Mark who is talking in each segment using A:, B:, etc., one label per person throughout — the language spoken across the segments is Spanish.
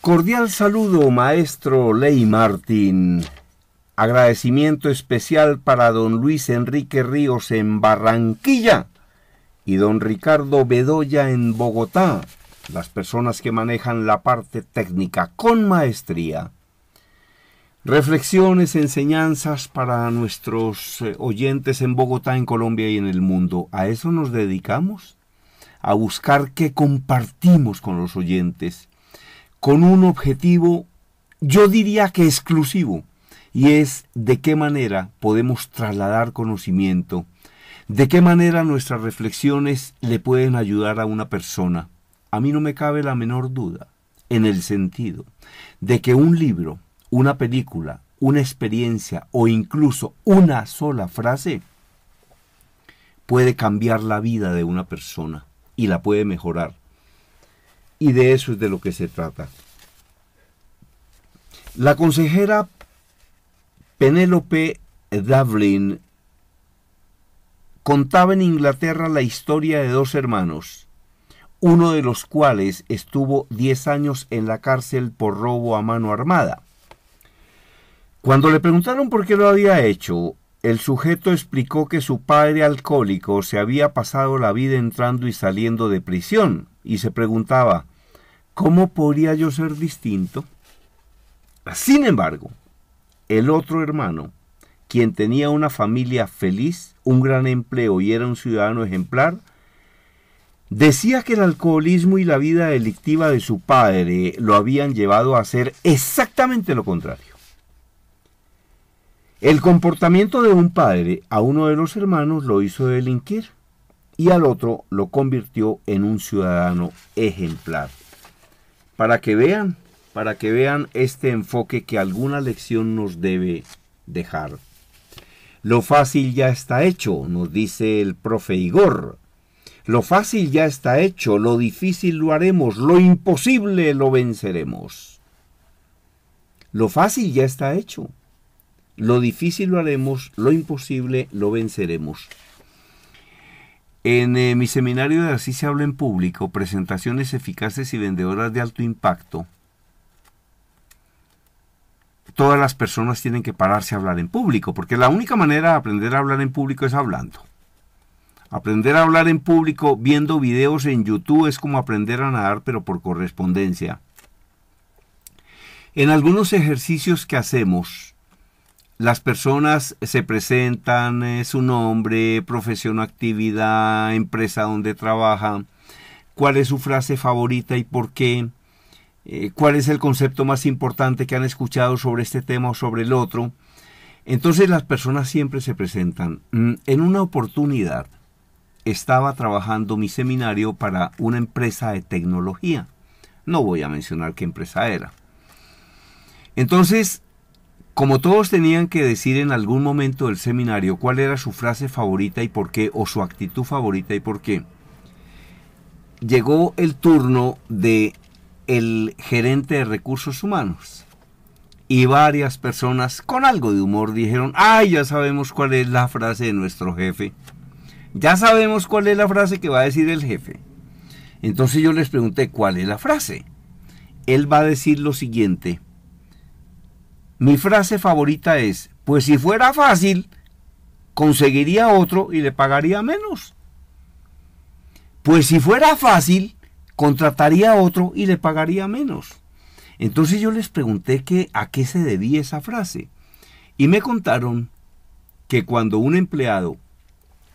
A: Cordial saludo, maestro Ley Martín. Agradecimiento especial para don Luis Enrique Ríos en Barranquilla y don Ricardo Bedoya en Bogotá, las personas que manejan la parte técnica con maestría. Reflexiones, enseñanzas para nuestros eh, oyentes en Bogotá, en Colombia y en el mundo. ¿A eso nos dedicamos? A buscar qué compartimos con los oyentes con un objetivo, yo diría que exclusivo, y es de qué manera podemos trasladar conocimiento, de qué manera nuestras reflexiones le pueden ayudar a una persona. A mí no me cabe la menor duda, en el sentido de que un libro, una película, una experiencia o incluso una sola frase puede cambiar la vida de una persona y la puede mejorar. Y de eso es de lo que se trata. La consejera Penélope Davlin contaba en Inglaterra la historia de dos hermanos, uno de los cuales estuvo 10 años en la cárcel por robo a mano armada. Cuando le preguntaron por qué lo había hecho, el sujeto explicó que su padre alcohólico se había pasado la vida entrando y saliendo de prisión y se preguntaba, ¿cómo podría yo ser distinto? Sin embargo, el otro hermano, quien tenía una familia feliz, un gran empleo y era un ciudadano ejemplar, decía que el alcoholismo y la vida delictiva de su padre lo habían llevado a hacer exactamente lo contrario. El comportamiento de un padre a uno de los hermanos lo hizo delinquir y al otro lo convirtió en un ciudadano ejemplar. Para que vean, para que vean este enfoque que alguna lección nos debe dejar. Lo fácil ya está hecho, nos dice el profe Igor. Lo fácil ya está hecho, lo difícil lo haremos, lo imposible lo venceremos. Lo fácil ya está hecho, lo difícil lo haremos, lo imposible lo venceremos. En eh, mi seminario de Así se habla en público, presentaciones eficaces y vendedoras de alto impacto, todas las personas tienen que pararse a hablar en público, porque la única manera de aprender a hablar en público es hablando. Aprender a hablar en público viendo videos en YouTube es como aprender a nadar, pero por correspondencia. En algunos ejercicios que hacemos, las personas se presentan, eh, su nombre, profesión, actividad, empresa donde trabaja, cuál es su frase favorita y por qué, eh, cuál es el concepto más importante que han escuchado sobre este tema o sobre el otro. Entonces las personas siempre se presentan. Mm, en una oportunidad estaba trabajando mi seminario para una empresa de tecnología. No voy a mencionar qué empresa era. Entonces como todos tenían que decir en algún momento del seminario cuál era su frase favorita y por qué, o su actitud favorita y por qué, llegó el turno de el gerente de recursos humanos. Y varias personas con algo de humor dijeron, ay, ya sabemos cuál es la frase de nuestro jefe. Ya sabemos cuál es la frase que va a decir el jefe. Entonces yo les pregunté, ¿cuál es la frase? Él va a decir lo siguiente mi frase favorita es, pues si fuera fácil, conseguiría otro y le pagaría menos. Pues si fuera fácil, contrataría otro y le pagaría menos. Entonces yo les pregunté a qué se debía esa frase. Y me contaron que cuando un empleado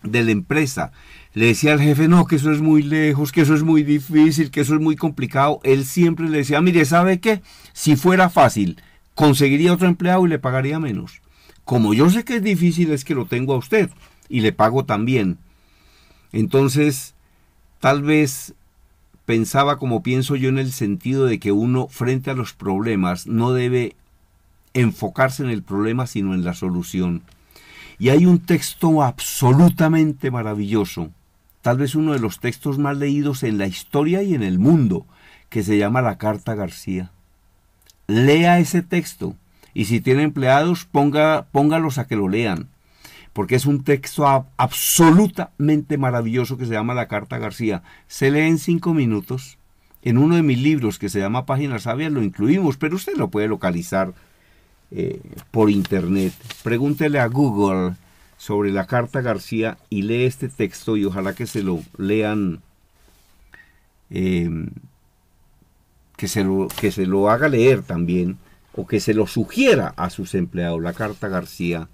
A: de la empresa le decía al jefe, no, que eso es muy lejos, que eso es muy difícil, que eso es muy complicado, él siempre le decía, mire, ¿sabe qué? Si fuera fácil, conseguiría otro empleado y le pagaría menos. Como yo sé que es difícil, es que lo tengo a usted y le pago también. Entonces, tal vez pensaba como pienso yo en el sentido de que uno frente a los problemas no debe enfocarse en el problema sino en la solución. Y hay un texto absolutamente maravilloso, tal vez uno de los textos más leídos en la historia y en el mundo, que se llama La Carta García lea ese texto y si tiene empleados, ponga, póngalos a que lo lean, porque es un texto absolutamente maravilloso que se llama La Carta García. Se lee en cinco minutos. En uno de mis libros que se llama Páginas Sabias lo incluimos, pero usted lo puede localizar eh, por internet. Pregúntele a Google sobre la Carta García y lee este texto y ojalá que se lo lean. Eh, que se lo, que se lo haga leer también o que se lo sugiera a sus empleados. La carta García.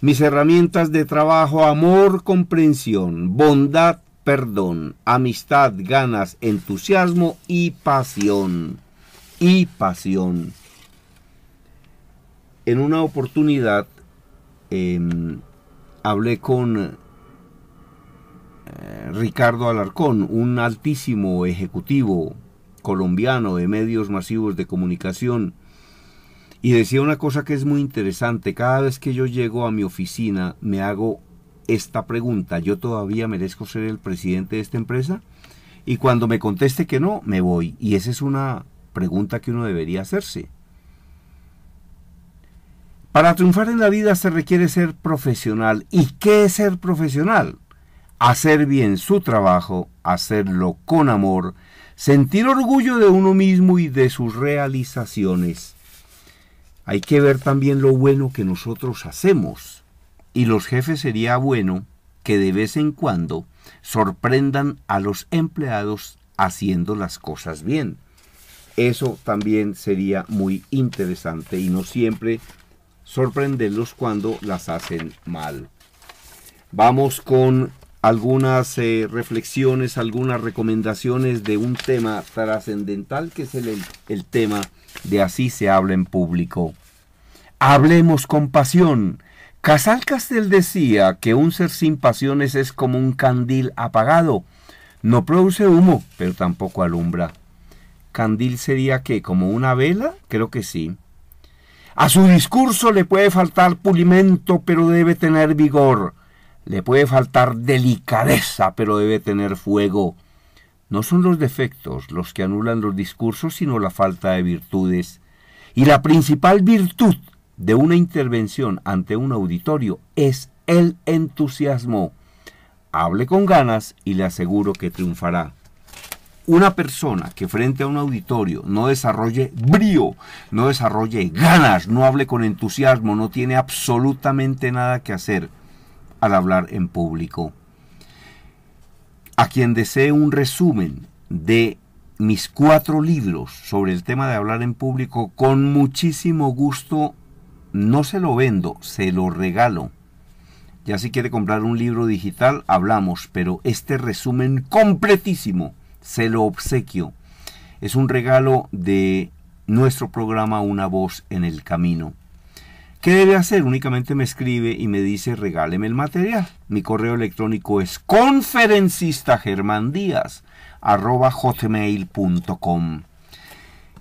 A: Mis herramientas de trabajo, amor, comprensión, bondad, perdón, amistad, ganas, entusiasmo y pasión. Y pasión. En una oportunidad em, hablé con eh, Ricardo Alarcón, un altísimo ejecutivo colombiano de medios masivos de comunicación, y decía una cosa que es muy interesante, cada vez que yo llego a mi oficina me hago esta pregunta, ¿yo todavía merezco ser el presidente de esta empresa? Y cuando me conteste que no, me voy. Y esa es una pregunta que uno debería hacerse. Para triunfar en la vida se requiere ser profesional. ¿Y qué es ser profesional? hacer bien su trabajo, hacerlo con amor, sentir orgullo de uno mismo y de sus realizaciones. Hay que ver también lo bueno que nosotros hacemos. Y los jefes sería bueno que de vez en cuando sorprendan a los empleados haciendo las cosas bien. Eso también sería muy interesante y no siempre sorprenderlos cuando las hacen mal. Vamos con algunas eh, reflexiones, algunas recomendaciones de un tema trascendental que es el, el tema de así se habla en público. Hablemos con pasión. Casal Castel decía que un ser sin pasiones es como un candil apagado. No produce humo, pero tampoco alumbra. ¿Candil sería qué? ¿Como una vela? Creo que sí. A su discurso le puede faltar pulimento, pero debe tener vigor. Le puede faltar delicadeza, pero debe tener fuego. No son los defectos los que anulan los discursos, sino la falta de virtudes. Y la principal virtud de una intervención ante un auditorio es el entusiasmo. Hable con ganas y le aseguro que triunfará. Una persona que frente a un auditorio no desarrolle brío, no desarrolle ganas, no hable con entusiasmo, no tiene absolutamente nada que hacer al hablar en público. A quien desee un resumen de mis cuatro libros sobre el tema de hablar en público, con muchísimo gusto no se lo vendo, se lo regalo. Ya si quiere comprar un libro digital, hablamos, pero este resumen completísimo se lo obsequio. Es un regalo de nuestro programa Una voz en el camino. ¿Qué debe hacer? Únicamente me escribe y me dice regáleme el material. Mi correo electrónico es conferencistagermandías.com.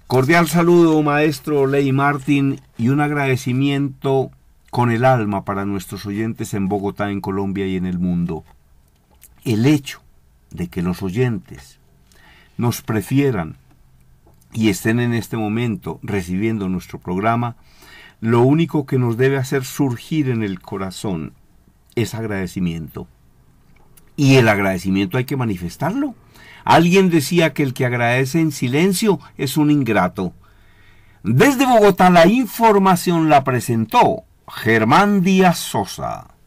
A: Cordial saludo, maestro Ley Martín, y un agradecimiento con el alma para nuestros oyentes en Bogotá, en Colombia y en el mundo. El hecho de que los oyentes nos prefieran y estén en este momento recibiendo nuestro programa lo único que nos debe hacer surgir en el corazón es agradecimiento. Y el agradecimiento hay que manifestarlo. Alguien decía que el que agradece en silencio es un ingrato. Desde Bogotá la información la presentó Germán Díaz Sosa.